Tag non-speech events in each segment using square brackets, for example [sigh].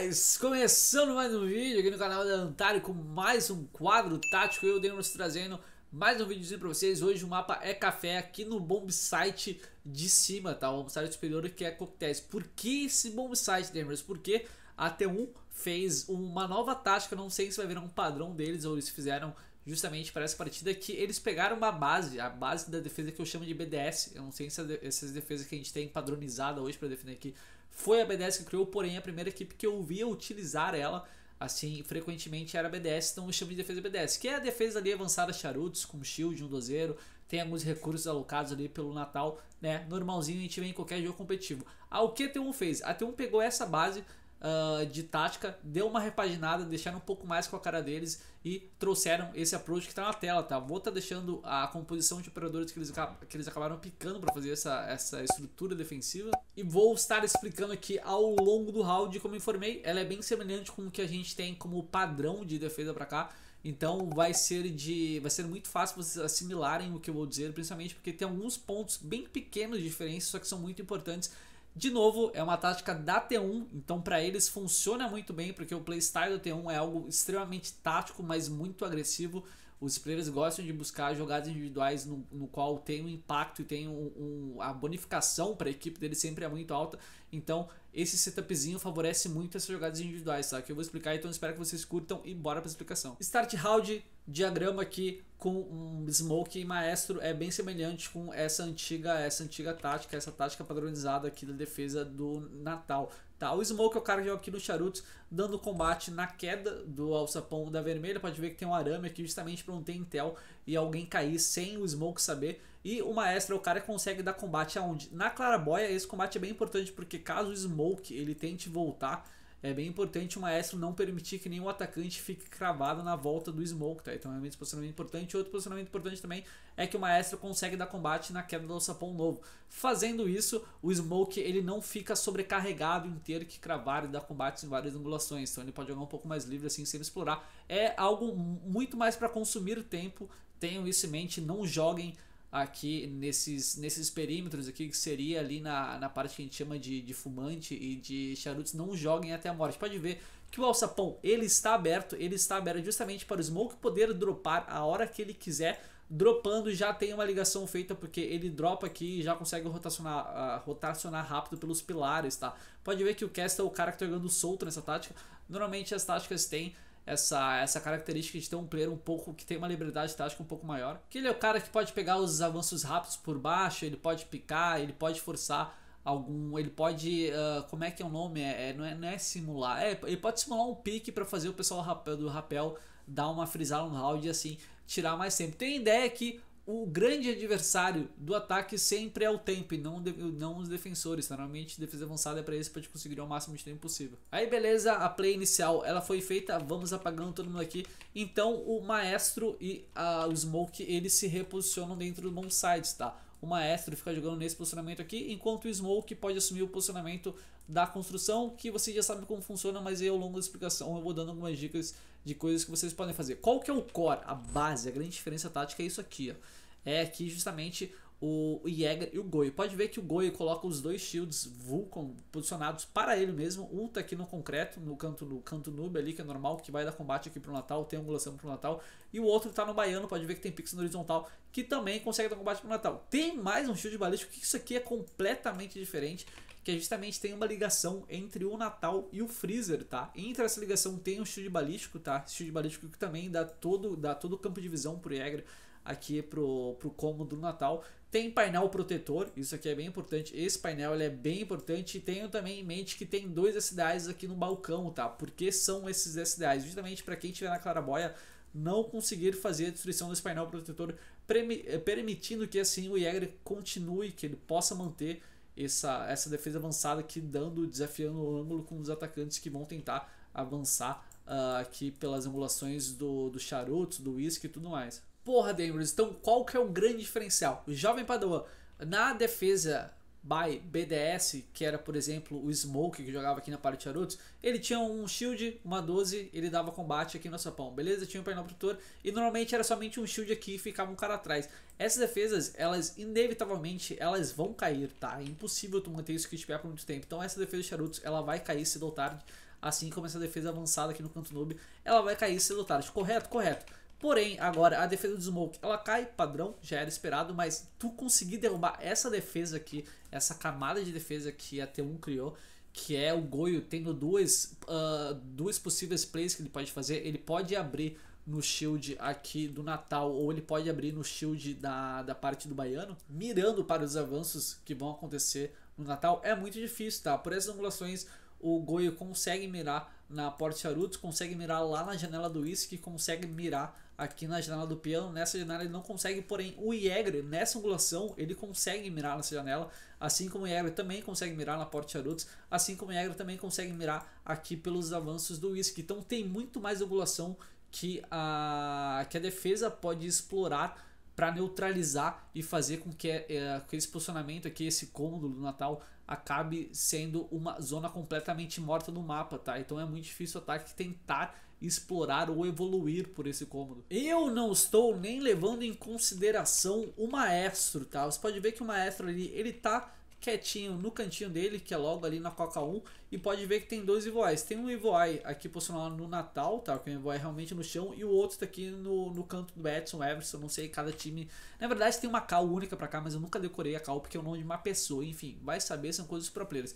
guys! Começando mais um vídeo aqui no canal da Antártica com mais um quadro tático. Eu, demers trazendo mais um videozinho pra vocês. Hoje o mapa é café aqui no bomb site de cima, tá? O bombsite superior que é coquetéis. Por que esse bomb site, Demers? Porque a T1 fez uma nova tática. Não sei se vai virar um padrão deles ou eles fizeram justamente para essa partida que eles pegaram uma base, a base da defesa que eu chamo de BDS. Eu não sei se essas defesas que a gente tem padronizada hoje para defender aqui foi a BDS que criou, porém a primeira equipe que eu via utilizar ela assim frequentemente era a BDS, então eu chamo de defesa BDS, que é a defesa ali avançada charutos com shield, um dozeiro, tem alguns recursos alocados ali pelo Natal, né? Normalzinho a gente vê em qualquer jogo competitivo. A ah, o que a T1 fez? A ah, T1 pegou essa base uh, de tática, deu uma repaginada, deixaram um pouco mais com a cara deles e trouxeram esse approach que está na tela, tá? Vou estar tá deixando a composição de operadores que eles, que eles acabaram picando para fazer essa, essa estrutura defensiva e vou estar explicando aqui ao longo do round, como informei, ela é bem semelhante com o que a gente tem como padrão de defesa para cá. Então vai ser de, vai ser muito fácil vocês assimilarem o que eu vou dizer, principalmente porque tem alguns pontos bem pequenos de diferença, só que são muito importantes de novo, é uma tática da T1, então para eles funciona muito bem, porque o playstyle do T1 é algo extremamente tático, mas muito agressivo, os players gostam de buscar jogadas individuais no, no qual tem um impacto e tem um, um a bonificação para a equipe dele sempre é muito alta. Então, esse setupzinho favorece muito essas jogadas individuais, tá? Que eu vou explicar, então espero que vocês curtam e bora para a explicação. Start round, diagrama aqui com um Smoke e Maestro é bem semelhante com essa antiga, essa antiga tática, essa tática padronizada aqui da defesa do Natal. Tá? O Smoke é o cara que joga aqui nos charutos, dando combate na queda do alçapão da vermelha. Pode ver que tem um arame aqui justamente para não ter intel e alguém cair sem o Smoke saber. E o Maestro é o cara que consegue dar combate aonde? Na Clarabóia, esse combate é bem importante, porque caso o Smoke ele tente voltar é bem importante o maestro não permitir que nenhum atacante fique cravado na volta do smoke, tá? Então é um posicionamento importante. Outro posicionamento importante também é que o maestro consegue dar combate na queda do sapão novo. Fazendo isso, o smoke ele não fica sobrecarregado em ter que cravar e dar combates em várias angulações. Então ele pode jogar um pouco mais livre assim, sem explorar. É algo muito mais para consumir tempo. Tenham isso em mente, não joguem aqui nesses, nesses perímetros aqui, que seria ali na, na parte que a gente chama de, de fumante e de charutos, não joguem até a morte. Pode ver que o alçapão ele está aberto, ele está aberto justamente para o Smoke poder dropar a hora que ele quiser. Dropando já tem uma ligação feita porque ele dropa aqui e já consegue rotacionar, uh, rotacionar rápido pelos pilares, tá? Pode ver que o Cast é o cara que tá jogando solto nessa tática. Normalmente as táticas têm essa, essa característica de ter um player um pouco que tem uma liberdade tática um pouco maior. Que ele é o cara que pode pegar os avanços rápidos por baixo, ele pode picar, ele pode forçar algum, ele pode, uh, como é que é o nome? É, é, não, é, não é simular, é, ele pode simular um pique para fazer o pessoal do rapel dar uma frisada no round e assim tirar mais tempo. Tem ideia que o grande adversário do ataque sempre é o tempo e não, não os defensores. Normalmente, defesa avançada é para isso, para te conseguir o máximo de tempo possível. Aí, beleza, a play inicial ela foi feita, vamos apagando todo mundo aqui. Então, o Maestro e a, o Smoke eles se reposicionam dentro do bom sides, tá? o maestro ficar jogando nesse posicionamento aqui, enquanto o Smoke pode assumir o posicionamento da construção, que você já sabe como funciona, mas aí ao longo da explicação eu vou dando algumas dicas de coisas que vocês podem fazer. Qual que é o core, a base, a grande diferença tática é isso aqui, ó. É aqui justamente o Jäger e o Goi. Pode ver que o Goi coloca os dois shields Vulcan posicionados para ele mesmo. Um tá aqui no concreto, no canto, no canto noob ali, que é normal, que vai dar combate aqui pro Natal, tem angulação pro Natal. E o outro tá no baiano, pode ver que tem pix no horizontal, que também consegue dar combate pro Natal. Tem mais um shield balístico, que isso aqui é completamente diferente que justamente tem uma ligação entre o Natal e o Freezer, tá? Entre essa ligação tem um chute balístico, tá? Chute balístico que também dá todo, dá todo o campo de visão pro Jäger aqui pro, pro cômodo do Natal. Tem painel protetor, isso aqui é bem importante. Esse painel ele é bem importante. E tenho também em mente que tem dois SDAs aqui no balcão, tá? Porque são esses SDAs? Justamente para quem estiver na clarabóia não conseguir fazer a destruição desse painel protetor, eh, permitindo que assim o Jäger continue, que ele possa manter essa, essa defesa avançada aqui dando, desafiando o ângulo com os atacantes que vão tentar avançar uh, aqui pelas angulações do, do charuto, do uísque e tudo mais. Porra, Danvers, então qual que é o grande diferencial? O jovem Padoa, na defesa by BDS, que era, por exemplo, o Smoke, que jogava aqui na parte de Charutos, ele tinha um shield, uma 12, ele dava combate aqui no sapão, beleza? Tinha um painel protetor, e normalmente era somente um shield aqui e ficava um cara atrás. Essas defesas, elas, inevitavelmente, elas vão cair, tá? É impossível tu manter isso que tiver por muito tempo. Então essa defesa de charutos, ela vai cair se ou tarde, assim como essa defesa avançada aqui no canto noob, ela vai cair se ou tarde. Correto? Correto. Porém, agora a defesa do Smoke ela cai padrão, já era esperado, mas tu conseguir derrubar essa defesa aqui, essa camada de defesa que a T1 criou, que é o Goio tendo duas, uh, duas possíveis plays que ele pode fazer. Ele pode abrir no shield aqui do Natal, ou ele pode abrir no shield da, da parte do Baiano, mirando para os avanços que vão acontecer no Natal. É muito difícil, tá? Por essas angulações, o Goio consegue mirar na Porte Charutos, consegue mirar lá na janela do Whisky, consegue mirar aqui na janela do piano. Nessa janela ele não consegue, porém o Jäger, nessa angulação, ele consegue mirar nessa janela, assim como o Jäger também consegue mirar na porta de charutos, assim como o Jäger também consegue mirar aqui pelos avanços do whisky. Então tem muito mais angulação que a, que a defesa pode explorar para neutralizar e fazer com que, é, eh, que esse posicionamento aqui, esse cômodo do Natal, acabe sendo uma zona completamente morta no mapa, tá? Então é muito difícil o ataque tentar explorar ou evoluir por esse cômodo. Eu não estou nem levando em consideração o maestro, tá? Você pode ver que o maestro ali, ele tá quietinho no cantinho dele, que é logo ali na Coca 1, e pode ver que tem dois Ivoais. Tem um Ivoai aqui posicionado no Natal, tá? Que é um Ivoai realmente no chão, e o outro tá aqui no, no canto do Edson, Everson, não sei, cada time. Na verdade tem uma cal única para cá, mas eu nunca decorei a cal porque é o nome de uma pessoa, enfim, vai saber, são coisas pro players.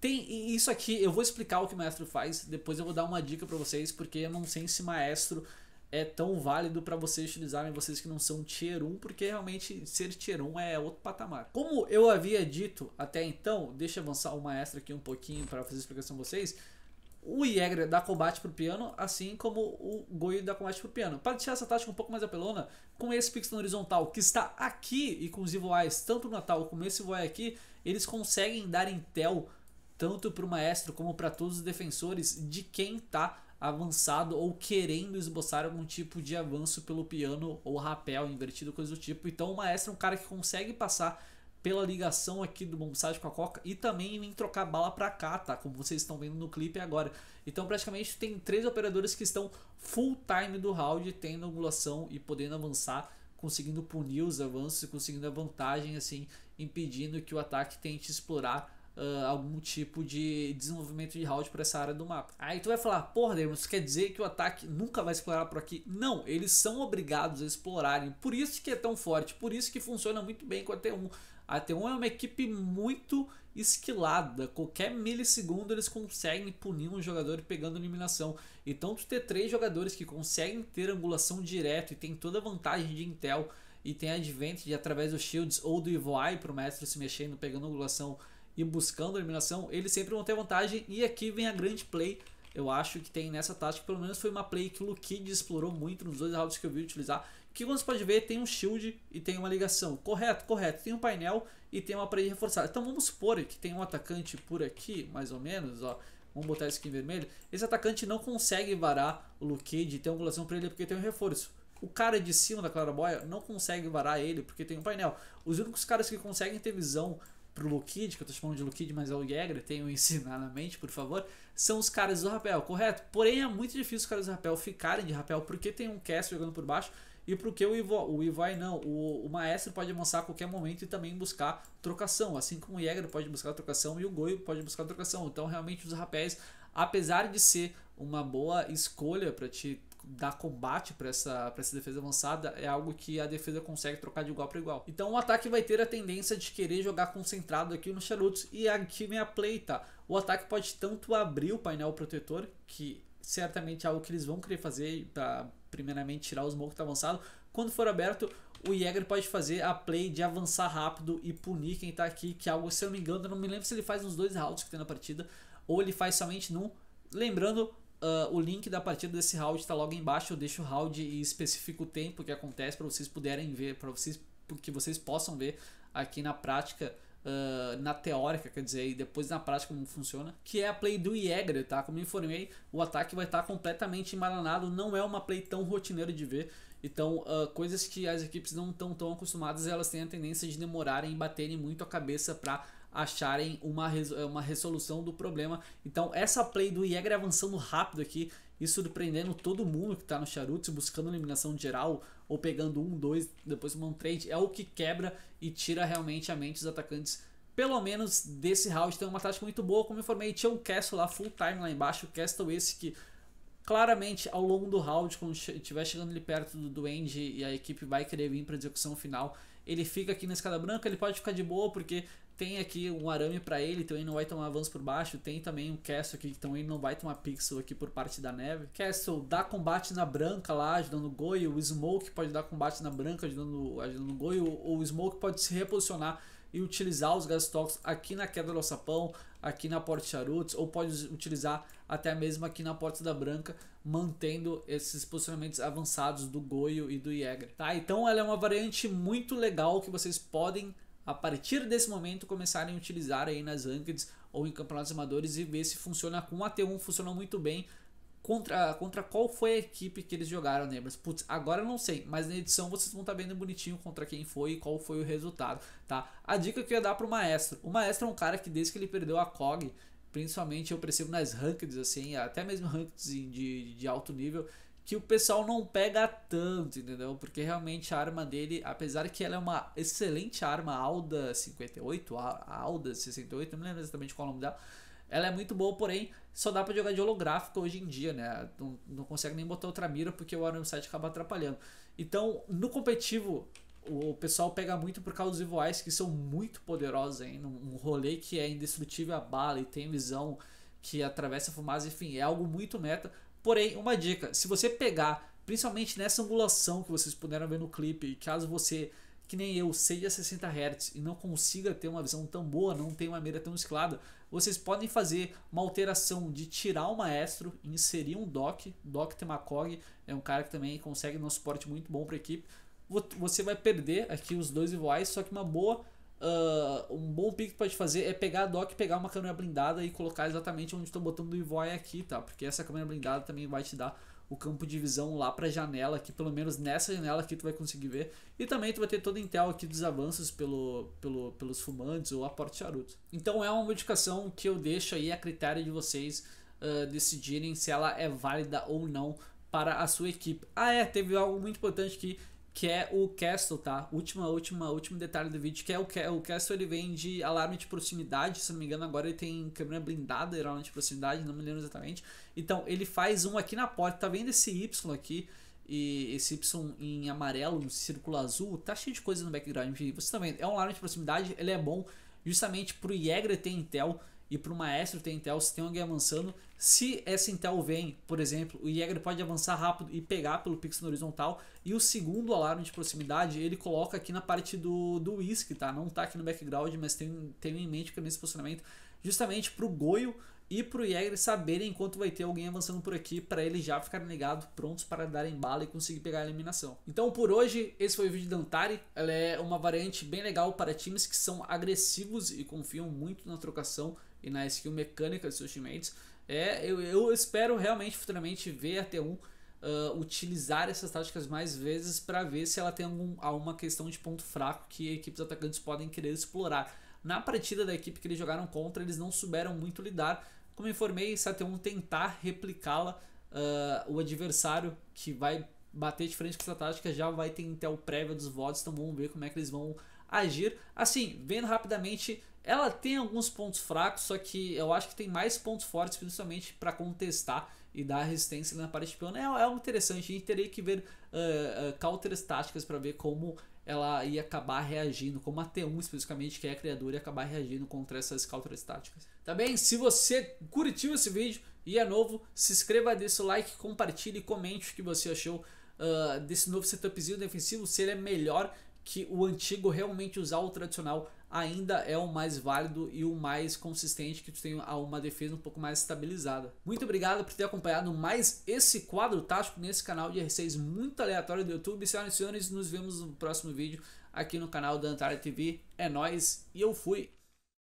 Tem isso aqui, eu vou explicar o que o maestro faz, depois eu vou dar uma dica para vocês, porque eu não sei se maestro é tão válido para vocês utilizarem vocês que não são tier 1, porque realmente ser tier 1 é outro patamar. Como eu havia dito até então, deixa eu avançar o maestro aqui um pouquinho para fazer a explicação pra vocês. O Iegra dá combate pro piano, assim como o Goi dá combate pro piano. Para deixar essa tática um pouco mais apelona, com esse pixel horizontal que está aqui e com os Evil Eyes, tanto no Natal como esse Evil Eye aqui, eles conseguem dar intel tanto para o maestro como para todos os defensores de quem está avançado ou querendo esboçar algum tipo de avanço pelo piano ou rapel invertido, coisa do tipo. Então o maestro é um cara que consegue passar pela ligação aqui do Bombside com a Coca e também vem trocar bala para cá, tá? Como vocês estão vendo no clipe agora. Então praticamente tem três operadores que estão full time do round, tendo angulação e podendo avançar, conseguindo punir os avanços, conseguindo a vantagem assim, impedindo que o ataque tente explorar uh, algum tipo de desenvolvimento de round para essa área do mapa. Aí tu vai falar, porra, Demon, isso quer dizer que o ataque nunca vai explorar por aqui? Não, eles são obrigados a explorarem. Por isso que é tão forte, por isso que funciona muito bem com a T1. A T1 é uma equipe muito esquilada. Qualquer milissegundo eles conseguem punir um jogador pegando eliminação. Então tu ter três jogadores que conseguem ter angulação direto e tem toda a vantagem de Intel e tem advantage através dos shields ou do Evoi para o mestre se mexendo, pegando angulação e buscando a eliminação, eles sempre vão ter vantagem. E aqui vem a grande play. Eu acho que tem nessa tática, pelo menos foi uma play que o Lukid explorou muito nos dois rounds que eu vi utilizar. Que como você pode ver, tem um shield e tem uma ligação. Correto, correto. Tem um painel e tem uma parede reforçada. Então vamos supor que tem um atacante por aqui, mais ou menos, ó. Vamos botar isso aqui em vermelho. Esse atacante não consegue varar o Lukid e ter angulação para ele porque tem um reforço. O cara de cima da claraboia não consegue varar ele porque tem um painel. Os únicos caras que conseguem ter visão pro Lukid, que eu tô chamando de Lukid, mas é o Jäger, tenho [laughs] ensinar na mente, por favor, são os caras do rapel, correto? Porém, é muito difícil os caras do rapel ficarem de rapel, porque tem um cast jogando por baixo, e porque o Ivo, o Ivai não, o, o Maestro pode avançar a qualquer momento e também buscar trocação, assim como o Jäger pode buscar trocação e o Goi pode buscar trocação. Então, realmente, os rapéis, apesar de ser uma boa escolha para te dar combate para essa, essa defesa avançada é algo que a defesa consegue trocar de igual para igual. Então o ataque vai ter a tendência de querer jogar concentrado aqui nos charutos e aqui minha a play, tá? O ataque pode tanto abrir o painel protetor, que certamente é algo que eles vão querer fazer para primeiramente tirar o smoke que tá avançado. Quando for aberto, o Jäger pode fazer a play de avançar rápido e punir quem tá aqui, que é algo, se eu não me engano, eu não me lembro se ele faz nos dois rounds que tem na partida, ou ele faz somente num. Lembrando, Uh, o link da partida desse round está logo embaixo. Eu deixo o round e especifico o tempo que acontece para vocês puderem ver, para vocês que vocês possam ver aqui na prática, uh, na teórica, quer dizer, e depois na prática como funciona, que é a play do Jäger, tá? Como informei, o ataque vai estar tá completamente emaranhado, não é uma play tão rotineira de ver, então uh, coisas que as equipes não estão tão acostumadas, elas têm a tendência de demorarem e baterem muito a cabeça para acharem uma, eh, uma resolução do problema. Então, essa play do Jäger avançando rápido aqui e surpreendendo todo mundo que está no charuto, buscando eliminação geral ou pegando um, dois, depois um trade, é o que quebra e tira realmente a mente dos atacantes pelo menos desse round. tem uma tática muito boa. Como eu informei, tinha um Castle lá full time lá embaixo. O Castle esse que claramente ao longo do round, quando estiver chegando ali perto do Duende e a equipe vai querer vir para a execução final, ele fica aqui na escada branca. Ele pode ficar de boa porque tem aqui um arame para ele, então ele não vai tomar avanço por baixo. Tem também um Castle aqui, então ele não vai tomar pixel aqui por parte da neve. Castle dá combate na branca lá, ajudando o Goio. O Smoke pode dar combate na branca, ajudando, ajudando o Goio. O Smoke pode se reposicionar e utilizar os gases tóxicos aqui na queda do sapão, aqui na porta de charutos, ou pode utilizar até mesmo aqui na porta da branca, mantendo esses posicionamentos avançados do Goio e do Jäger. Tá? Então ela é uma variante muito legal que vocês podem a partir desse momento começarem a utilizar aí nas rankings ou em campeonatos amadores e ver se funciona com a T1 funcionou muito bem contra contra qual foi a equipe que eles jogaram, né? Mas, putz, agora eu não sei, mas na edição vocês vão estar tá vendo bonitinho contra quem foi e qual foi o resultado, tá? A dica que eu ia dar pro Maestro, o Maestro é um cara que desde que ele perdeu a COG, principalmente eu percebo nas rankings assim, até mesmo rankings de, de alto nível, que o pessoal não pega tanto, entendeu? Porque realmente a arma dele, apesar que ela é uma excelente arma, Alda 58, Alda 68, não me lembro exatamente qual é o nome dela. Ela é muito boa, porém, só dá para jogar de holográfico hoje em dia, né? Não, não consegue nem botar outra mira porque o Iron Sight acaba atrapalhando. Então, no competitivo, o pessoal pega muito por causa dos Evil que são muito poderosos ainda. Um rolê que é indestrutível a bala e tem visão que atravessa a fumaça, enfim, é algo muito meta. Porém, uma dica: se você pegar, principalmente nessa angulação que vocês puderam ver no clipe, caso você, que nem eu, seja 60 Hz e não consiga ter uma visão tão boa, não tenha uma mira tão esclada, vocês podem fazer uma alteração de tirar o maestro e inserir um doc. Doc temacog é um cara que também consegue um suporte muito bom para a equipe. Você vai perder aqui os dois iguais, só que uma boa Uh, um bom pick que pode fazer é pegar a dock, pegar uma câmera blindada e colocar exatamente onde estou botando o Ivoy aqui, tá? Porque essa câmera blindada também vai te dar o campo de visão lá para a janela, que pelo menos nessa janela aqui tu vai conseguir ver. E também tu vai ter todo o intel aqui dos avanços pelo, pelo, pelos fumantes ou a porta charuto. Então é uma modificação que eu deixo aí a critério de vocês uh, decidirem se ela é válida ou não para a sua equipe. Ah é, teve algo muito importante que que é o Castle, tá? Última, última, último detalhe do vídeo, que é o, o Castle, ele vem de alarme de proximidade, se não me engano, agora ele tem câmera blindada e alarme de proximidade, não me lembro exatamente. Então, ele faz um aqui na porta, tá vendo esse Y aqui? E esse Y em amarelo, um círculo azul, tá cheio de coisa no background, você também. Tá é um alarme de proximidade, ele é bom justamente pro Jäger ter Intel, e para o maestro tem Intel, se tem alguém avançando, se essa Intel vem, por exemplo, o Jäger pode avançar rápido e pegar pelo pixel no horizontal, e o segundo alarme de proximidade ele coloca aqui na parte do, do whisky, tá? Não tá aqui no background, mas tem, tem em mente que é nesse funcionamento justamente para o Goio e para o Jäger saberem enquanto vai ter alguém avançando por aqui, para eles já ficarem ligados, prontos para darem bala e conseguir pegar a eliminação. Então por hoje, esse foi o vídeo da Antari. Ela é uma variante bem legal para times que são agressivos e confiam muito na trocação e na skill mecânica de seus teammates. É, eu, eu espero realmente futuramente ver a T1 Uh, ah, utilizar essas táticas mais vezes para ver se ela tem algum, alguma questão de ponto fraco que equipes atacantes podem querer explorar. Na partida da equipe que eles jogaram contra, eles não souberam muito lidar como informei, 7-1 tentar replicá-la, uh, o adversário que vai bater de frente com essa tática já vai ter intel prévio dos votos, então vamos ver como é que eles vão agir. Assim, vendo rapidamente, ela tem alguns pontos fracos, só que eu acho que tem mais pontos fortes, principalmente para contestar e dar resistência na parede plana. É, é algo interessante, a gente teria que ver uh, uh, counters táticas para ver como ela ia acabar reagindo, como a T1 especificamente, que é a criadora, ia acabar reagindo contra essas counters táticas. Tá bem? Se você curtiu esse vídeo e é novo, se inscreva, deixe o like, compartilhe e comente o que você achou uh, desse novo setupzinho defensivo, se ele é melhor que o antigo realmente usar o tradicional ainda é o mais válido e o mais consistente que tu tenha uma defesa um pouco mais estabilizada. Muito obrigado por ter acompanhado mais esse quadro tático nesse canal de R6 muito aleatório do YouTube. Senhoras e senhores, nos vemos no próximo vídeo aqui no canal da Antara TV. É nós e eu fui.